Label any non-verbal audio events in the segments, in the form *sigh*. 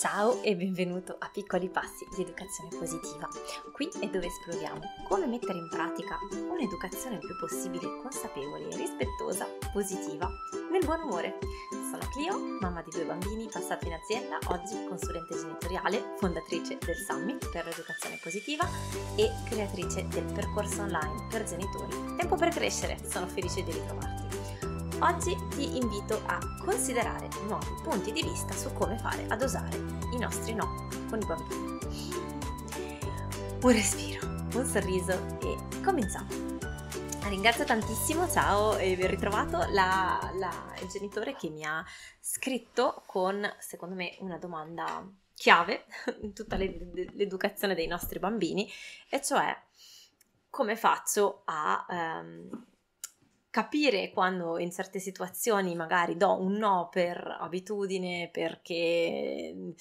Ciao e benvenuto a Piccoli Passi di Educazione Positiva. Qui è dove esploriamo come mettere in pratica un'educazione il più possibile consapevole, rispettosa, positiva, nel buon umore. Sono Clio, mamma di due bambini, passata in azienda, oggi consulente genitoriale, fondatrice del Summit per l'educazione positiva e creatrice del percorso online per genitori. Tempo per crescere, sono felice di ritrovarti. Oggi ti invito a considerare nuovi punti di vista su come fare ad osare i nostri no con i bambini. Un respiro, un sorriso e cominciamo! Ringrazio tantissimo, ciao e ben ritrovato la, la, il genitore che mi ha scritto con, secondo me, una domanda chiave in tutta l'educazione dei nostri bambini, e cioè come faccio a ehm, capire quando in certe situazioni magari do un no per abitudine, perché mhmm,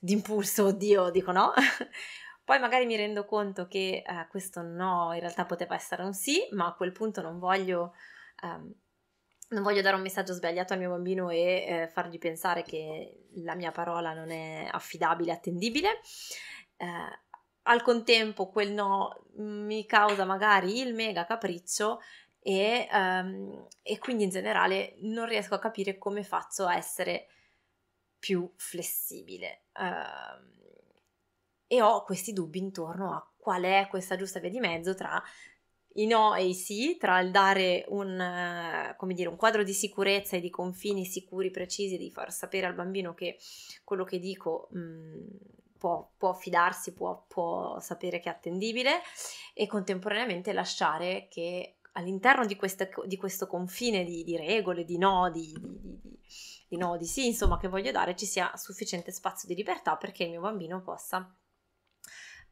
d'impulso, oddio, dico no. *laughs* Poi magari mi rendo conto che eh, questo no in realtà poteva essere un sì, ma a quel punto non voglio, ehm, non voglio dare un messaggio sbagliato al mio bambino e eh, fargli pensare che la mia parola non è affidabile, attendibile. Eh, al contempo quel no mi causa magari il mega capriccio e, um, e quindi in generale non riesco a capire come faccio a essere più flessibile. Uh, e ho questi dubbi intorno a qual è questa giusta via di mezzo tra i no e i sì, tra il dare un, dire, un, quadro di sicurezza e di confini sicuri, precisi, di far sapere al bambino che quello che dico mh, mhmm, può, può fidarsi, può, può sapere che è attendibile e contemporaneamente lasciare che all'interno di, questa, di, questo confine di, di regole, di nodi, di, di nodi, sì, insomma, che voglio dare, ci sia sufficiente spazio di libertà perché il mio bambino possa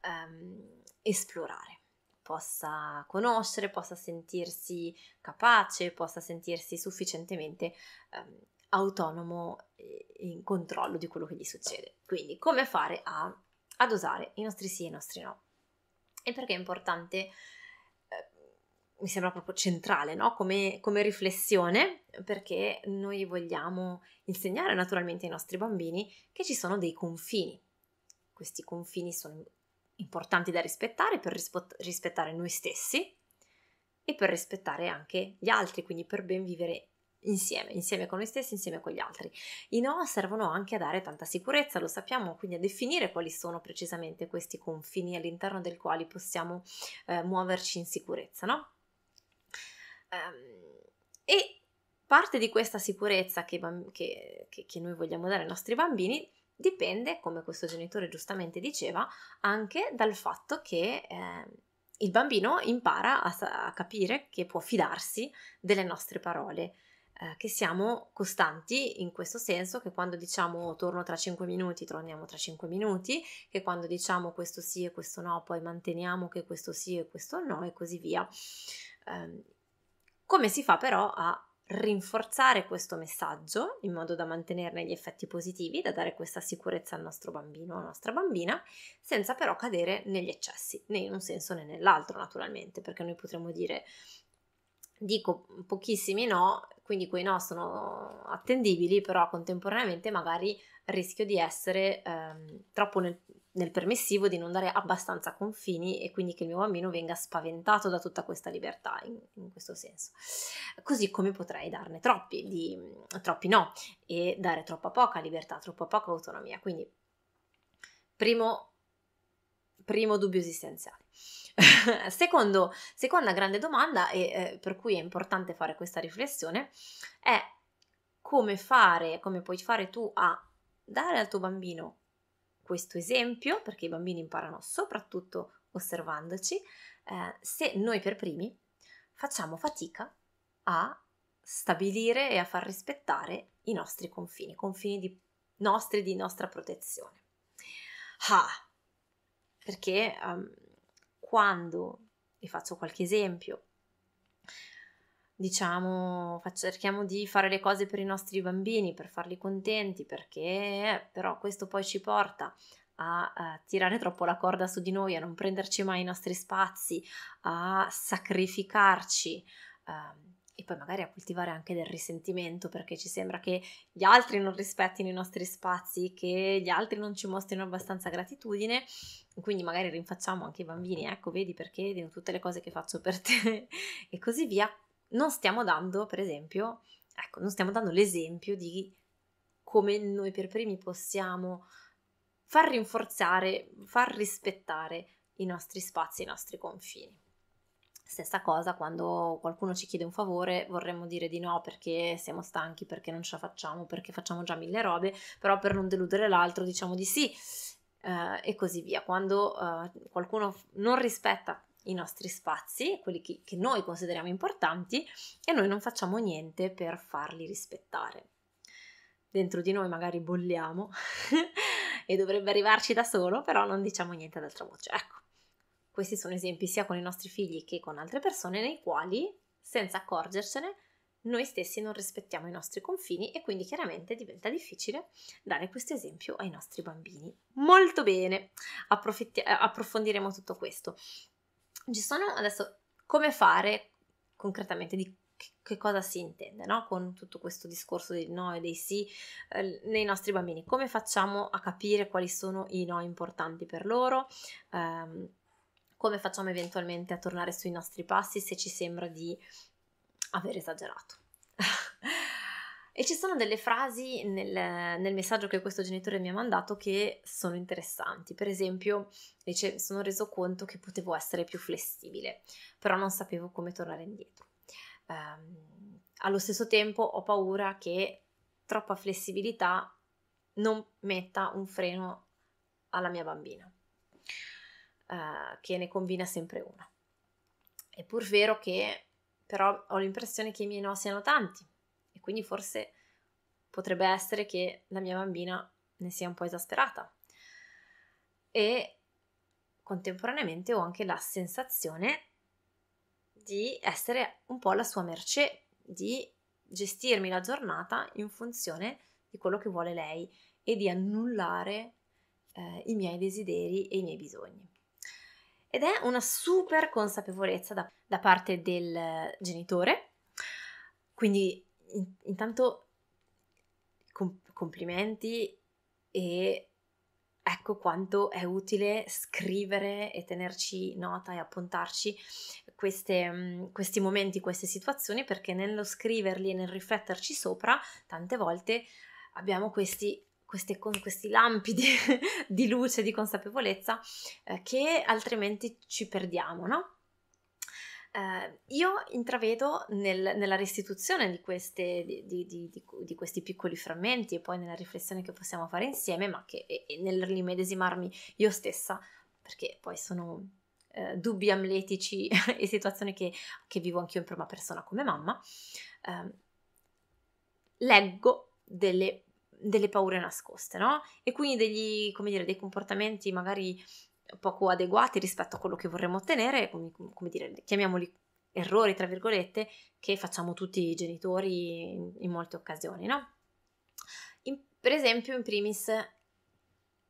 ehm, esplorare, possa conoscere, possa sentirsi capace, possa sentirsi sufficientemente ehm, autonomo e in controllo di quello che gli succede. Quindi come fare a, ad usare i nostri sì e i nostri no? E perché è importante mi sembra proprio centrale no? come, come riflessione, perché noi vogliamo insegnare naturalmente ai nostri bambini che ci sono dei confini. Questi confini sono importanti da rispettare per rispettare noi stessi e per rispettare anche gli altri, quindi per ben vivere insieme, insieme con noi stessi, insieme con gli altri. I no servono anche a dare tanta sicurezza, lo sappiamo, quindi a definire quali sono precisamente questi confini all'interno del quali possiamo eh, muoverci in sicurezza, no? Ehm, e parte di questa sicurezza che, che, che noi vogliamo dare ai nostri bambini dipende, come questo genitore giustamente diceva, anche dal fatto che eh, il bambino impara a, a, capire che può fidarsi delle nostre parole, eh, che siamo costanti in questo senso, che quando diciamo torno tra 5 minuti, torniamo tra 5 minuti, che quando diciamo questo sì e questo no, poi manteniamo che questo sì e questo no e così via. Ehm, come si fa però a rinforzare questo messaggio in modo da mantenerne gli effetti positivi, da dare questa sicurezza al nostro bambino o alla nostra bambina, senza però cadere negli eccessi, né in un senso né nell'altro naturalmente, perché noi potremmo dire dico pochissimi no, quindi quei no sono attendibili, però contemporaneamente magari rischio di essere ehm, troppo nel, nel permissivo di non dare abbastanza confini e quindi che il mio bambino venga spaventato da tutta questa libertà in, in questo senso. Così come potrei darne troppi, di, troppi no, e dare troppa poca libertà, troppa poca autonomia. Quindi, primo, primo dubbio esistenziale. *laughs* Secondo, seconda grande domanda, e eh, per cui è importante fare questa riflessione, è come fare, come puoi fare tu a dare al tuo bambino questo esempio, perché i bambini imparano soprattutto osservandoci, eh, se noi per primi facciamo fatica a stabilire e a far rispettare i nostri confini, confini di, nostri di nostra protezione. Ah, perché um, quando, vi faccio qualche esempio, diciamo, cerchiamo di fare le cose per i nostri bambini, per farli contenti, perché eh, però questo poi ci porta a, a eh, tirare troppo la corda su di noi, a non prenderci mai i nostri spazi, a sacrificarci. Um, e poi magari a coltivare anche del risentimento perché ci sembra che gli altri non rispettino i nostri spazi, che gli altri non ci mostrino abbastanza gratitudine, quindi magari rinfacciamo anche i bambini, ecco, vedi perché tutte le cose che faccio per te *laughs* e così via, non stiamo dando, per esempio, ecco, non stiamo dando l'esempio di come noi per primi possiamo far rinforzare, far rispettare i nostri spazi, i nostri confini. Stessa cosa quando qualcuno ci chiede un favore, vorremmo dire di no perché siamo stanchi, perché non ce la facciamo, perché facciamo già mille robe, però per non deludere l'altro diciamo di sì eh, e così via. Quando eh, qualcuno non rispetta i nostri spazi, quelli che, che noi consideriamo importanti, e noi non facciamo niente per farli rispettare. Dentro di noi magari bolliamo *laughs* e dovrebbe arrivarci da solo, però non diciamo niente ad altra voce. Ecco, questi sono esempi sia con i nostri figli che con altre persone nei quali, senza accorgercene, noi stessi non rispettiamo i nostri confini e quindi chiaramente diventa difficile dare questo esempio ai nostri bambini. Molto bene, approfitti- approfondiremo tutto questo ci sono adesso come fare concretamente di che cosa si intende no? con tutto questo discorso dei no e dei sì eh, nei nostri bambini, come facciamo a capire quali sono i no importanti per loro, ehm, come facciamo eventualmente a tornare sui nostri passi se ci sembra di aver esagerato. E ci sono delle frasi nel, nel, messaggio che questo genitore mi ha mandato che sono interessanti. Per esempio, dice: Mi sono reso conto che potevo essere più flessibile, però non sapevo come tornare indietro. Um, allo stesso tempo, ho paura che troppa flessibilità non metta un freno alla mia bambina, uh, che ne combina sempre una. È pur vero che, però, ho l'impressione che i miei no siano tanti quindi forse potrebbe essere che la mia bambina ne sia un po' esasperata. E contemporaneamente ho anche la sensazione di essere un po' alla sua mercé, di gestirmi la giornata in funzione di quello che vuole lei e di annullare eh, i miei desideri e i miei bisogni. Ed è una super consapevolezza da, da parte del genitore, quindi intanto comp- complimenti e ecco quanto è utile scrivere e tenerci nota e appuntarci queste, questi momenti, queste situazioni, perché nello scriverli e nel rifletterci sopra, tante volte abbiamo questi, queste, questi lampi *laughs* di, di luce, di consapevolezza eh, che altrimenti ci perdiamo, no? Eh, io intravedo nel, nella restituzione di, queste, di, di, di, questi piccoli frammenti e poi nella riflessione che possiamo fare insieme, ma che nel rimedesimarmi io stessa, perché poi sono eh, dubbi amletici *laughs* e situazioni che, che, vivo anch'io in prima persona come mamma, eh, leggo delle, delle paure nascoste, no? E quindi degli, come dire, dei comportamenti magari poco adeguati rispetto a quello che vorremmo ottenere, come, come dire, chiamiamoli errori, tra virgolette, che facciamo tutti i genitori in, in molte occasioni, no? In, per esempio, in primis,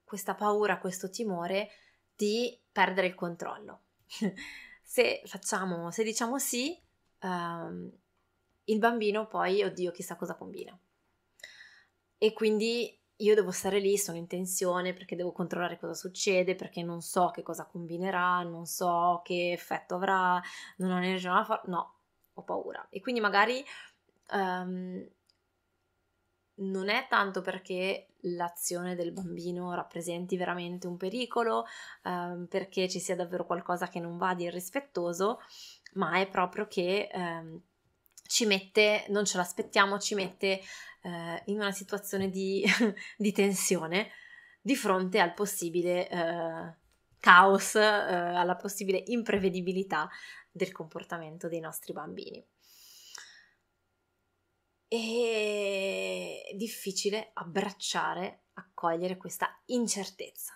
questa paura, questo timore di perdere il controllo. *laughs* se, facciamo, se diciamo sì, um, il bambino poi, oddio, chissà cosa combina. E quindi io devo stare lì, sono in tensione perché devo controllare cosa succede, perché non so che cosa combinerà, non so che effetto avrà, non ho energia, non ho no, ho paura. E quindi magari um, non è tanto perché l'azione del bambino rappresenti veramente un pericolo, um, perché ci sia davvero qualcosa che non va di irrispettoso, ma è proprio che um, ci mette, non ce l'aspettiamo, ci mette eh, in una situazione di, *laughs* di, tensione di fronte al possibile eh, caos, eh, alla possibile imprevedibilità del comportamento dei nostri bambini. È difficile abbracciare, accogliere questa incertezza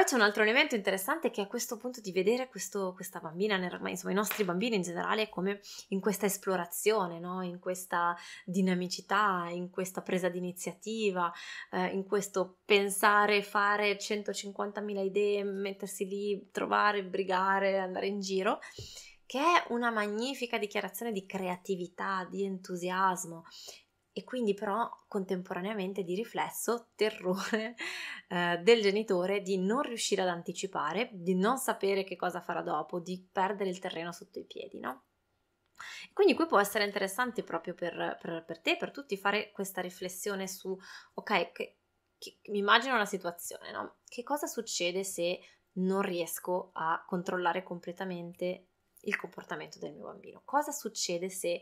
poi c'è un altro elemento interessante che è questo punto di vedere questo, questa bambina, insomma i nostri bambini in generale, come in questa esplorazione, no? in questa dinamicità, in questa presa di iniziativa, eh, in questo pensare, fare 150.000 idee, mettersi lì, trovare, brigare, andare in giro che è una magnifica dichiarazione di creatività, di entusiasmo e quindi però contemporaneamente di riflesso terrore *laughs* eh, del genitore di non riuscire ad anticipare, di non sapere che cosa farà dopo, di perdere il terreno sotto i piedi, no? Quindi qui può essere interessante proprio per, per, per te, per tutti, fare questa riflessione su, ok, mi immagino la situazione, no? Che cosa succede se non riesco a controllare completamente il comportamento del mio bambino? Cosa succede se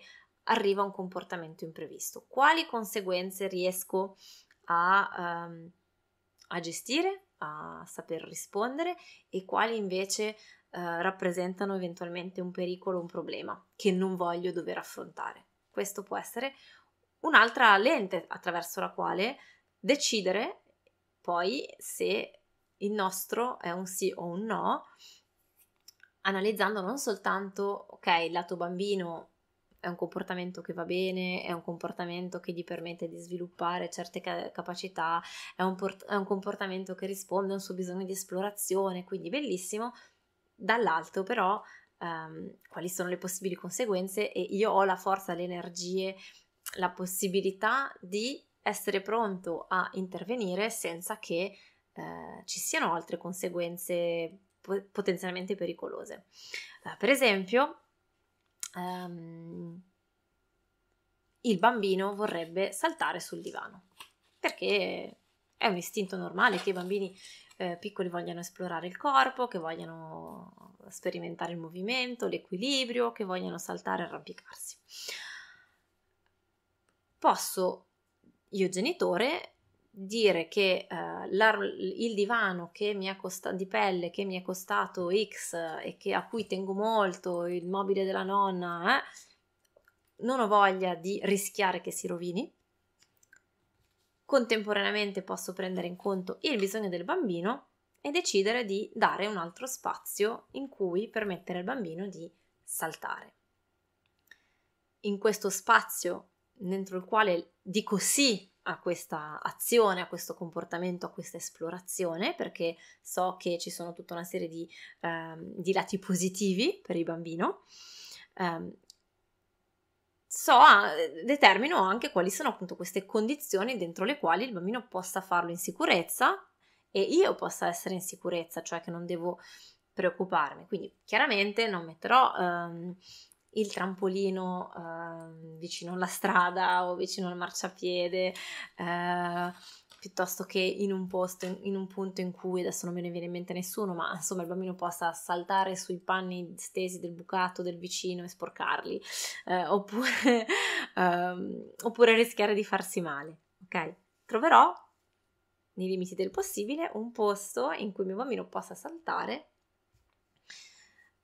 arriva un comportamento imprevisto. Quali conseguenze riesco a, um, a gestire, a saper rispondere e quali invece uh, rappresentano eventualmente un pericolo, un problema che non voglio dover affrontare. Questo può essere un'altra lente attraverso la quale decidere poi se il nostro è un sì o un no, analizzando non soltanto, ok, il lato bambino è un comportamento che va bene, è un comportamento che gli permette di sviluppare certe ca- capacità, è un, port- è un comportamento che risponde a un suo bisogno di esplorazione, quindi bellissimo. Dall'alto però Um, quali sono le possibili conseguenze e io ho la forza, le energie, la possibilità di essere pronto a intervenire senza che uh, ci siano altre conseguenze potenzialmente pericolose. Uh, per esempio, um, il bambino vorrebbe saltare sul divano, perché è un istinto normale che i bambini eh, piccoli vogliano esplorare il corpo, che vogliano sperimentare il movimento, l'equilibrio, che vogliano saltare e arrampicarsi. Posso, io genitore, dire che eh, la, il divano che mi ha costa- di pelle che mi è costato X eh, e che, a cui tengo molto, il mobile della nonna, eh, non ho voglia di rischiare che si rovini. Contemporaneamente posso prendere in conto il bisogno del bambino e decidere di dare un altro spazio in cui permettere al bambino di saltare. In questo spazio dentro il quale dico sì a questa azione, a questo comportamento, a questa esplorazione, perché so che ci sono tutta una serie di, ehm, di lati positivi per il bambino. Ehm, so, ah, determino anche quali sono appunto queste condizioni dentro le quali il bambino possa farlo in sicurezza e io possa essere in sicurezza, cioè che non devo preoccuparmi. Quindi chiaramente non metterò ehm, il trampolino eh, vicino alla strada o vicino al marciapiede, eh, piuttosto che in un posto, in, un punto in cui adesso non me ne viene in mente nessuno, ma insomma il bambino possa saltare sui panni stesi del bucato del vicino e sporcarli, eh, oppure, *laughs* ehm, oppure rischiare di farsi male, ok? Troverò nei limiti del possibile un posto in cui il mio bambino possa saltare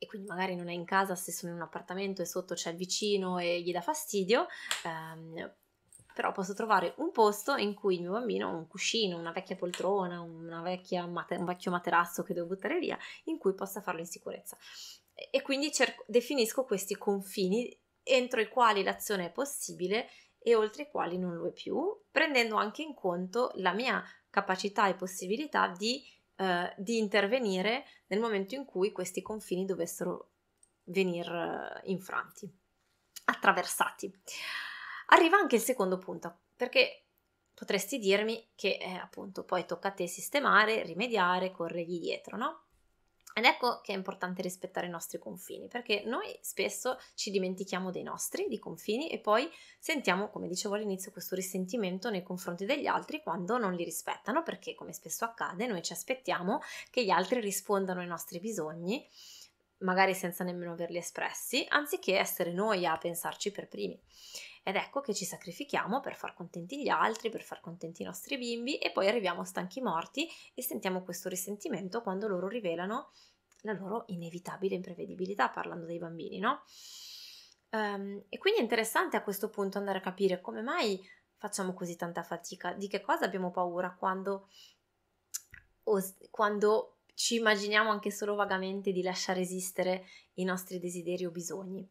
e quindi magari non è in casa se sono in un appartamento e sotto c'è il vicino e gli dà fastidio, ehm, però posso trovare un posto in cui il mio bambino ha un cuscino, una vecchia poltrona, una vecchia mate- un vecchio materasso che devo buttare via, in cui possa farlo in sicurezza. E, e quindi cerco, definisco questi confini entro i quali l'azione è possibile e oltre i quali non lo è più, prendendo anche in conto la mia capacità e possibilità di eh, di intervenire nel momento in cui questi confini dovessero venire eh, infranti, attraversati. Arriva anche il secondo punto, perché potresti dirmi che eh, appunto poi tocca a te sistemare, rimediare, corrergli dietro, no? Ed ecco che è importante rispettare i nostri confini, perché noi spesso ci dimentichiamo dei nostri, dei confini, e poi sentiamo, come dicevo all'inizio, questo risentimento nei confronti degli altri quando non li rispettano, perché come spesso accade, noi ci aspettiamo che gli altri rispondano ai nostri bisogni magari senza nemmeno averli espressi, anziché essere noi a pensarci per primi. Ed ecco che ci sacrifichiamo per far contenti gli altri, per far contenti i nostri bimbi e poi arriviamo stanchi morti e sentiamo questo risentimento quando loro rivelano la loro inevitabile imprevedibilità, parlando dei bambini, no? Um, e quindi è interessante a questo punto andare a capire come mai facciamo così tanta fatica, di che cosa abbiamo paura quando, os- quando ci immaginiamo anche solo vagamente di lasciare esistere i nostri desideri o bisogni.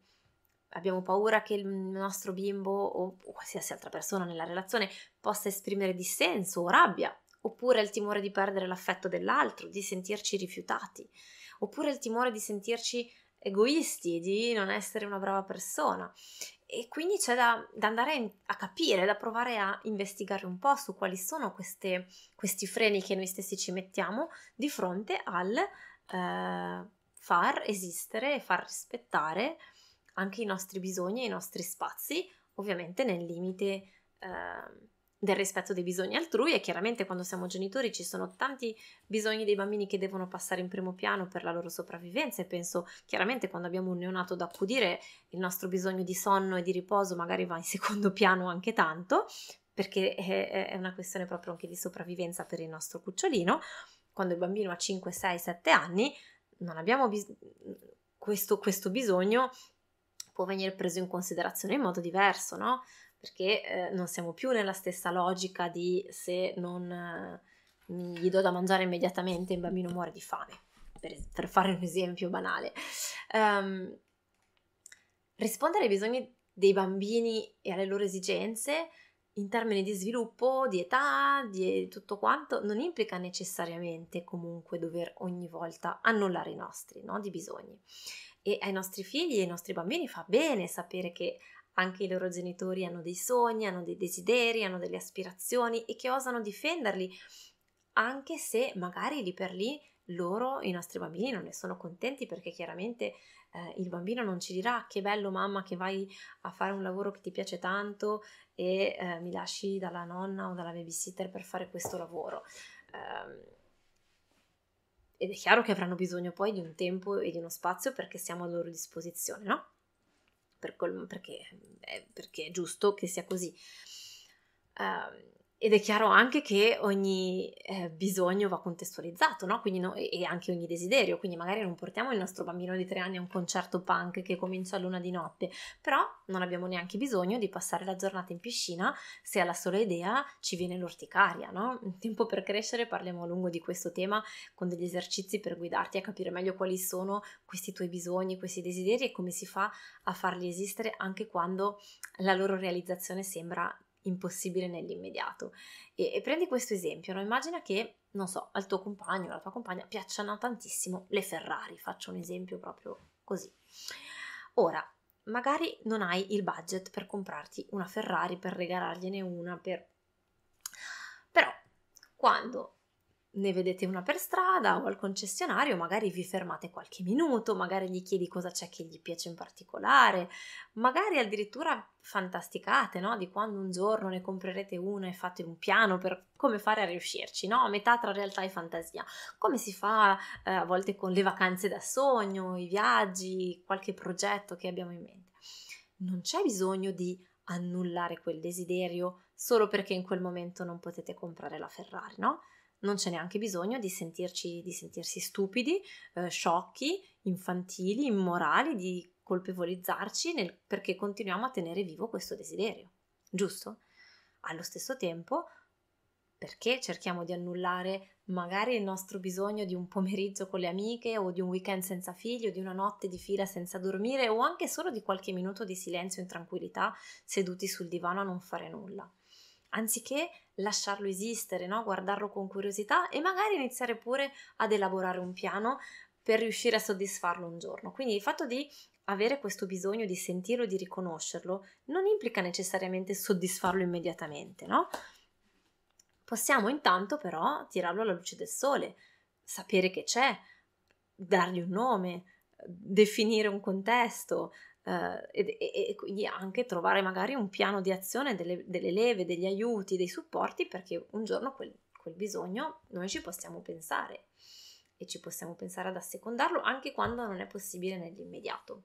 Abbiamo paura che il nostro bimbo o qualsiasi altra persona nella relazione possa esprimere dissenso o rabbia, oppure il timore di perdere l'affetto dell'altro, di sentirci rifiutati, oppure il timore di sentirci egoisti, di non essere una brava persona. E quindi c'è da, da andare a capire, da provare a investigare un po' su quali sono queste, questi freni che noi stessi ci mettiamo di fronte al eh, far esistere e far rispettare anche i nostri bisogni e i nostri spazi, ovviamente nel limite eh, del rispetto dei bisogni altrui e chiaramente quando siamo genitori ci sono tanti bisogni dei bambini che devono passare in primo piano per la loro sopravvivenza e penso chiaramente quando abbiamo un neonato da accudire il nostro bisogno di sonno e di riposo magari va in secondo piano anche tanto perché è una questione proprio anche di sopravvivenza per il nostro cucciolino quando il bambino ha 5, 6, 7 anni non abbiamo bis- questo, questo bisogno può venire preso in considerazione in modo diverso, no? perché eh, non siamo più nella stessa logica di se non eh, gli do da mangiare immediatamente il bambino muore di fame, per, per fare un esempio banale. Um, rispondere ai bisogni dei bambini e alle loro esigenze in termini di sviluppo, di età, di tutto quanto, non implica necessariamente comunque dover ogni volta annullare i nostri no? di bisogni. E ai nostri figli e ai nostri bambini fa bene sapere che anche i loro genitori hanno dei sogni, hanno dei desideri, hanno delle aspirazioni e che osano difenderli, anche se magari lì per lì loro, i nostri bambini, non ne sono contenti perché chiaramente eh, il bambino non ci dirà che bello mamma che vai a fare un lavoro che ti piace tanto e eh, mi lasci dalla nonna o dalla babysitter per fare questo lavoro. Ehm, ed è chiaro che avranno bisogno poi di un tempo e di uno spazio perché siamo a loro disposizione, no? per col- perché, eh, perché, è giusto che sia così. Uh, ed è chiaro anche che ogni eh, bisogno va contestualizzato, no? no, e anche ogni desiderio, quindi magari non portiamo il nostro bambino di tre anni a un concerto punk che comincia a luna di notte, però non abbiamo neanche bisogno di passare la giornata in piscina se alla sola idea ci viene l'orticaria, no? In tempo per crescere parliamo a lungo di questo tema con degli esercizi per guidarti a capire meglio quali sono questi tuoi bisogni, questi desideri e come si fa a farli esistere anche quando la loro realizzazione sembra impossibile nell'immediato. E, e prendi questo esempio, no? immagina che, non so, al tuo compagno o alla tua compagna piacciono tantissimo le Ferrari, faccio un esempio proprio così. Ora, magari non hai il budget per comprarti una Ferrari, per regalargliene una, per... però quando ne vedete una per strada o al concessionario, magari vi fermate qualche minuto, magari gli chiedi cosa c'è che gli piace in particolare, magari addirittura fantasticate no? di quando un giorno ne comprerete una e fate un piano per come fare a riuscirci, no? metà tra realtà e fantasia, come si fa eh, a volte con le vacanze da sogno, i viaggi, qualche progetto che abbiamo in mente. Non c'è bisogno di annullare quel desiderio solo perché in quel momento non potete comprare la Ferrari, no? non c'è neanche bisogno di, sentirci, di sentirsi stupidi, eh, sciocchi, infantili, immorali, di colpevolizzarci nel, perché continuiamo a tenere vivo questo desiderio, giusto? Allo stesso tempo, perché cerchiamo di annullare magari il nostro bisogno di un pomeriggio con le amiche o di un weekend senza figli o di una notte di fila senza dormire o anche solo di qualche minuto di silenzio in tranquillità seduti sul divano a non fare nulla? anziché lasciarlo esistere, no? guardarlo con curiosità e magari iniziare pure ad elaborare un piano per riuscire a soddisfarlo un giorno. Quindi il fatto di avere questo bisogno di sentirlo, di riconoscerlo, non implica necessariamente soddisfarlo immediatamente, no? Possiamo intanto però tirarlo alla luce del sole, sapere che c'è, dargli un nome, definire un contesto, eh, e, e, quindi anche trovare magari un piano di azione delle, delle leve, degli aiuti, dei supporti, perché un giorno quel, quel bisogno noi ci possiamo pensare e ci possiamo pensare ad assecondarlo anche quando non è possibile nell'immediato.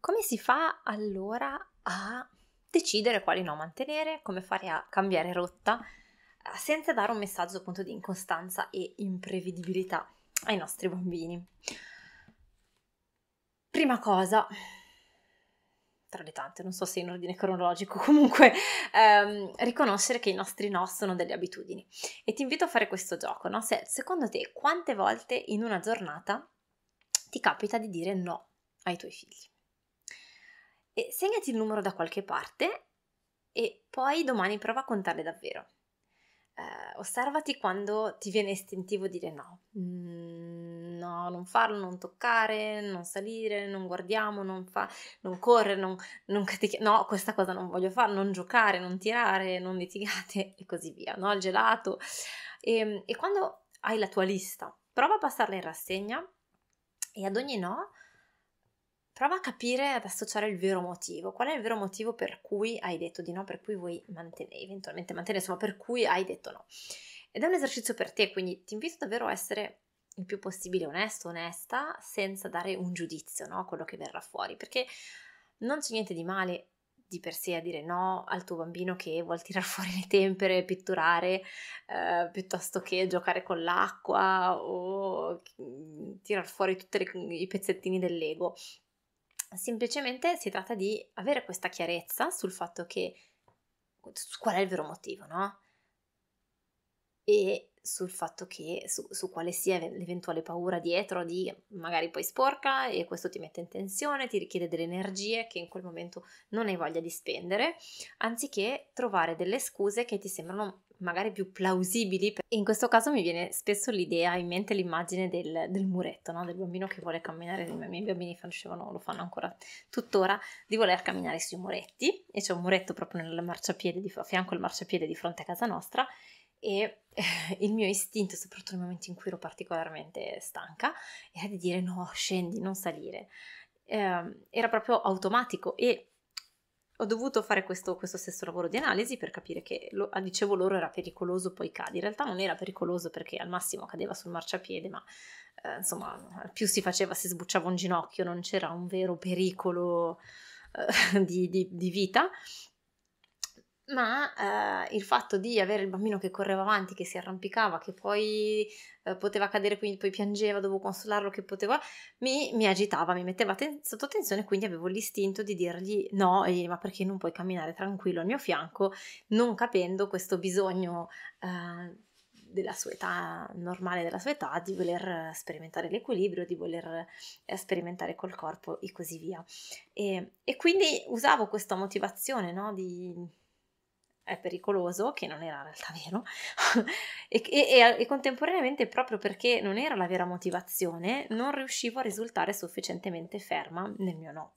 Come si fa allora a decidere quali no mantenere, come fare a cambiare rotta eh, senza dare un messaggio appunto di incostanza e imprevedibilità ai nostri bambini? Prima cosa, tra le tante, non so se in ordine cronologico, *laughs* comunque ehm, riconoscere che i nostri no sono delle abitudini. E ti invito a fare questo gioco, no? Se, secondo te quante volte in una giornata ti capita di dire no ai tuoi figli? E segnati il numero da qualche parte e poi domani prova a contarle davvero. Eh, osservati quando ti viene istintivo dire no. Mm no, non farlo, non toccare, non salire, non guardiamo, non, fa, non correre, non, non no, questa cosa non voglio fare, non giocare, non tirare, non litigate *laughs* e così via, no, il gelato. E, ehm, e quando hai la tua lista, prova a passarla in rassegna e ad ogni no prova a capire, ad associare il vero motivo. Qual è il vero motivo per cui hai detto di no, per cui vuoi mantenere, eventualmente mantenere, insomma, per cui hai detto no. Ed è un esercizio per te, quindi ti invito davvero a essere il più possibile onesto, onesta, senza dare un giudizio no, a quello che verrà fuori, perché non c'è niente di male di per sé a dire no al tuo bambino che vuol tirar *laughs* fuori le tempere, pitturare, eh, piuttosto che giocare con l'acqua o mm, tirar fuori tutti i pezzettini dell'ego. Semplicemente si tratta di avere questa chiarezza sul fatto che qual è il vero motivo, no? E sul fatto che su, su, quale sia l'eventuale paura dietro di magari poi sporca e questo ti mette in tensione, ti richiede delle energie che in quel momento non hai voglia di spendere, anziché trovare delle scuse che ti sembrano magari più plausibili. In questo caso mi viene spesso l'idea in mente l'immagine del, del muretto, no? del bambino che vuole camminare, i miei bambini facevano, lo fanno ancora tuttora, di voler camminare sui muretti e c'è un muretto proprio nel marciapiede di, a fianco al marciapiede di fronte a casa nostra e *laughs* il mio istinto, soprattutto nel momento in cui ero particolarmente stanca, era di dire no, scendi, non salire. Eh, era proprio automatico e ho dovuto fare questo, questo, stesso lavoro di analisi per capire che, lo, dicevo loro, era pericoloso poi cadere. In realtà non era pericoloso perché al massimo cadeva sul marciapiede, ma eh, insomma più si faceva si sbucciava un ginocchio, non c'era un vero pericolo eh, *laughs* di, di, di vita ma eh, il fatto di avere il bambino che correva avanti, che si arrampicava, che poi eh, poteva cadere, quindi poi piangeva, dovevo consolarlo, che poteva, mi, mi agitava, mi metteva ten- sotto tensione, quindi avevo l'istinto di dirgli no, e, ma perché non puoi camminare tranquillo al mio fianco, non capendo questo bisogno eh, della sua età normale, della sua età, di voler sperimentare l'equilibrio, di voler eh, sperimentare col corpo e così via. E, e quindi usavo questa motivazione, no, di è pericoloso, che non era in realtà vero, *laughs* e, e, e, contemporaneamente proprio perché non era la vera motivazione, non riuscivo a risultare sufficientemente ferma nel mio no.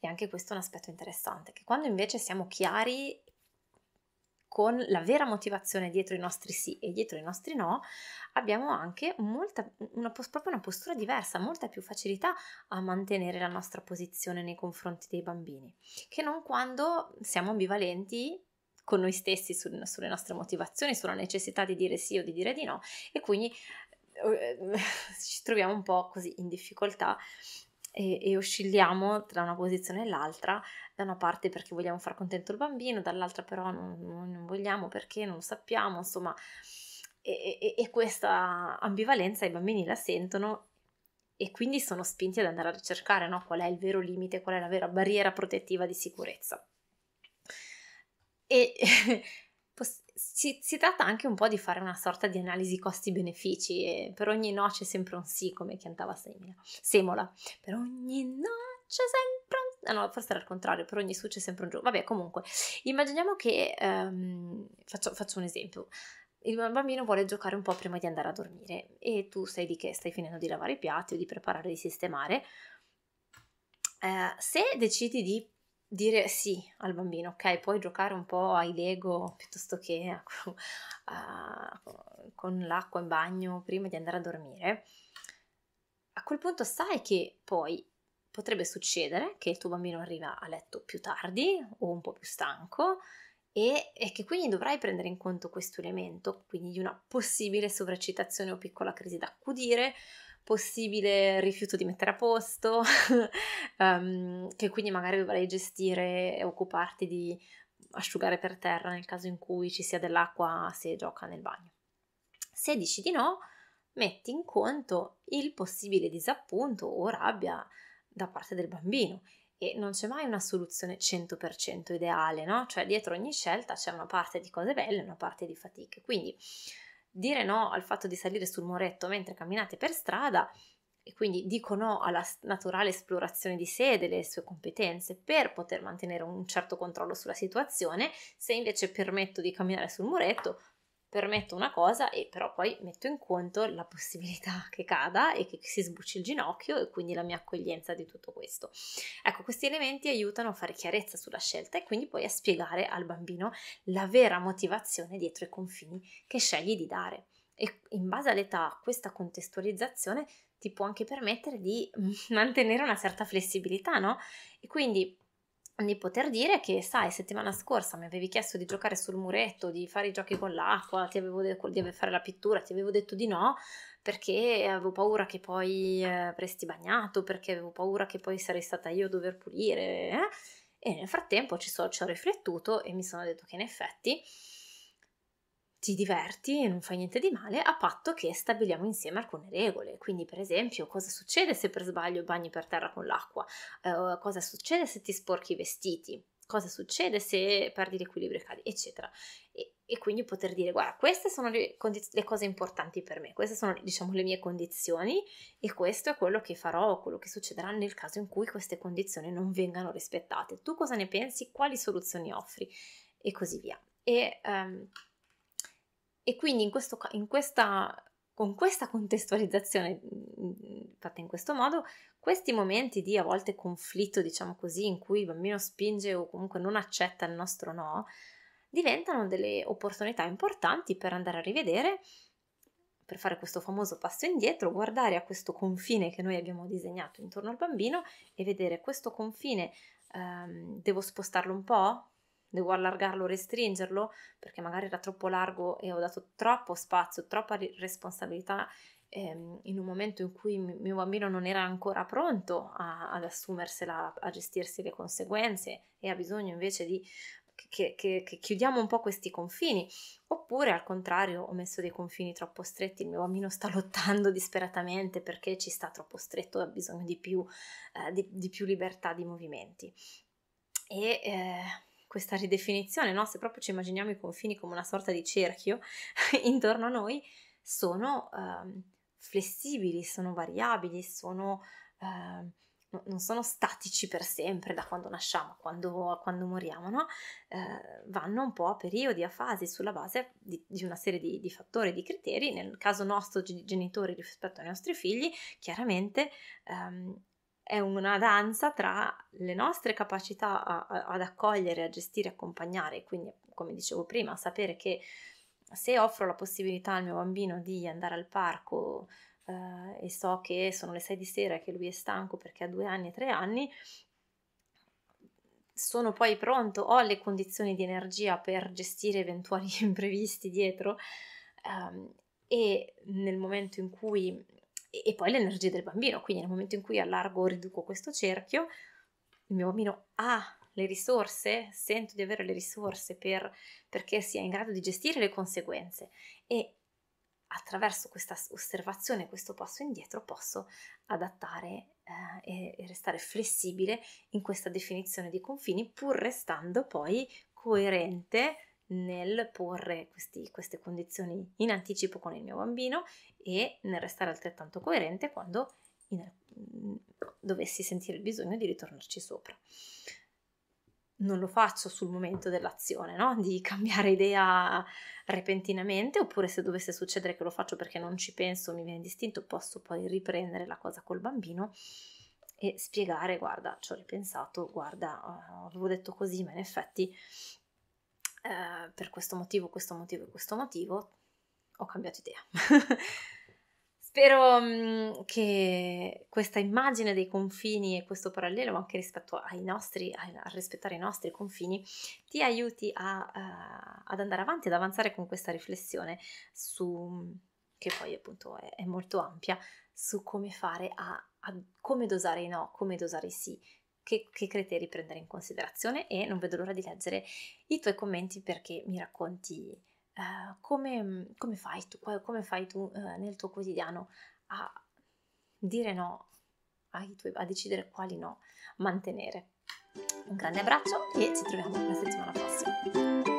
E anche questo è un aspetto interessante, che quando invece siamo chiari con la vera motivazione dietro i nostri sì e dietro i nostri no, abbiamo anche molta, una, proprio una postura diversa, molta più facilità a mantenere la nostra posizione nei confronti dei bambini, che non quando siamo ambivalenti con noi stessi su, sulle nostre motivazioni, sulla necessità di dire sì o di dire di no e quindi eh, *laughs* ci troviamo un po' così in difficoltà e, e oscilliamo tra una posizione e l'altra da una parte perché vogliamo far contento il bambino, dall'altra però non, non vogliamo perché non lo sappiamo, insomma, e, e, e questa ambivalenza i bambini la sentono e quindi sono spinti ad andare a ricercare no? qual è il vero limite, qual è la vera barriera protettiva di sicurezza. E *laughs* si, si, tratta anche un po' di fare una sorta di analisi costi-benefici per ogni no c'è sempre un sì, come cantava Semina. Semola. Per ogni no c'è sempre un Ah, no, forse era il contrario, per ogni su c'è sempre un giorno. Vabbè, comunque, immaginiamo che, um, faccio, faccio, un esempio, il bambino vuole giocare un po' prima di andare a dormire e tu sei lì che stai finendo di lavare i piatti o di preparare, di sistemare. Uh, se decidi di dire sì al bambino, ok, puoi giocare un po' ai Lego piuttosto che a, a, con l'acqua in bagno prima di andare a dormire, a quel punto sai che poi potrebbe succedere che il tuo bambino arriva a letto più tardi o un po' più stanco e, e che quindi dovrai prendere in conto questo elemento, quindi di una possibile sovraccitazione o piccola crisi da accudire possibile rifiuto di mettere a posto, um, *laughs* che quindi magari dovrai gestire e occuparti di asciugare per terra nel caso in cui ci sia dell'acqua se gioca nel bagno. Se dici di no, metti in conto il possibile disappunto o rabbia da parte del bambino e non c'è mai una soluzione 100% ideale, no? Cioè dietro ogni scelta c'è una parte di cose belle e una parte di fatiche. Quindi dire no al fatto di salire sul muretto mentre camminate per strada e quindi dico no alla naturale esplorazione di sé e delle sue competenze per poter mantenere un certo controllo sulla situazione, se invece permetto di camminare sul muretto permetto una cosa e però poi metto in conto la possibilità *laughs* che cada e che si sbucci il ginocchio e quindi la mia accoglienza di tutto questo. Ecco, questi elementi aiutano a fare chiarezza sulla scelta e quindi poi a spiegare al bambino la vera motivazione dietro i confini che scegli di dare. E in base all'età questa contestualizzazione ti può anche permettere di *laughs* mantenere una certa flessibilità, no? E quindi di poter dire che, sai, settimana scorsa mi avevi chiesto di giocare sul muretto, di fare i giochi con l'acqua, ti avevo detto di fare la pittura, ti avevo detto di no perché avevo paura che poi eh, avresti bagnato, perché avevo paura che poi sarei stata io a dover pulire. Eh? E nel frattempo ci, so, ci ho riflettuto e mi sono detto che in effetti ti diverti e non fai niente di male a patto che stabiliamo insieme alcune regole. Quindi, per esempio, cosa succede se per sbaglio bagni per terra con l'acqua? Eh, cosa succede se ti sporchi i vestiti? Cosa succede se perdi l'equilibrio e cadi, eccetera. E, e quindi poter dire, guarda, queste sono le, condiz- le, cose importanti per me, queste sono, diciamo, le mie condizioni e questo è quello che farò, quello che succederà nel caso in cui queste condizioni non vengano rispettate. Tu cosa ne pensi? Quali soluzioni offri? E così via. E... Um, e quindi in questo, in questa, con questa contestualizzazione mm, mm, fatta in questo modo, questi momenti di a volte conflitto, diciamo così, in cui il bambino spinge o comunque non accetta il nostro no, diventano delle opportunità importanti per andare a rivedere, per fare questo famoso passo indietro, guardare a questo confine che noi abbiamo disegnato intorno al bambino e vedere questo confine ehm, devo spostarlo un po', devo allargarlo, restringerlo, perché magari era troppo largo e ho dato troppo spazio, troppa responsabilità ehm, in un momento in cui m- mio bambino non era ancora pronto a- ad assumersela, a gestirsi le conseguenze e ha bisogno invece di che, che, che, chiudiamo un po' questi confini, oppure al contrario ho messo dei confini troppo stretti, il mio bambino sta *laughs* lottando disperatamente perché ci sta troppo stretto, ha bisogno di più, eh, di, di più libertà di movimenti. E eh, questa ridefinizione, no? se proprio ci immaginiamo i confini come una sorta di cerchio *laughs* intorno a noi, sono eh, flessibili, sono variabili, sono, eh, non sono statici per sempre da quando nasciamo a quando, quando, moriamo, no? eh, vanno un po' a periodi, a fasi, sulla base di, di una serie di, di, fattori, di criteri, nel caso nostro genitori rispetto ai nostri figli, chiaramente ehm, è una danza tra le nostre capacità a, a, ad accogliere, a gestire, accompagnare, quindi come dicevo prima, sapere che se offro la possibilità al mio bambino di andare al parco eh, e so che sono le sei di sera e che lui è stanco perché ha due anni e tre anni, sono poi pronto, ho le condizioni di energia per gestire eventuali *laughs* imprevisti dietro ehm, e nel momento in cui e poi l'energia del bambino, quindi nel momento in cui allargo o riduco questo cerchio, il mio bambino ha le risorse, sento di avere le risorse per, perché sia in grado di gestire le conseguenze e attraverso questa osservazione, questo passo indietro, posso adattare eh, e restare flessibile in questa definizione di confini, pur restando poi coerente nel porre questi, queste condizioni in anticipo con il mio bambino e nel restare altrettanto coerente quando in, mm, dovessi sentire il bisogno di ritornarci sopra. Non lo faccio sul momento dell'azione, no? di cambiare idea repentinamente, oppure se dovesse succedere che lo faccio perché non ci penso, mi viene distinto, posso poi riprendere la cosa col bambino e spiegare, guarda, ci ho ripensato, guarda, eh, avevo detto così, ma in effetti eh, per questo motivo, questo motivo e questo motivo ho cambiato idea. *laughs* Spero mhmm, che questa immagine dei confini e questo parallelo anche rispetto ai nostri, a rispettare i nostri confini, ti aiuti a, uh, ad andare avanti, ad avanzare con questa riflessione su, che poi appunto è, è molto ampia, su come fare a, a, come dosare i no, come dosare i sì, che, che criteri prendere in considerazione e non vedo l'ora di leggere i tuoi commenti perché mi racconti eh, come, come, fai tu, come fai tu eh, nel tuo quotidiano a dire no, tuoi, a decidere quali no mantenere. Un grande abbraccio e ci troviamo la settimana prossima.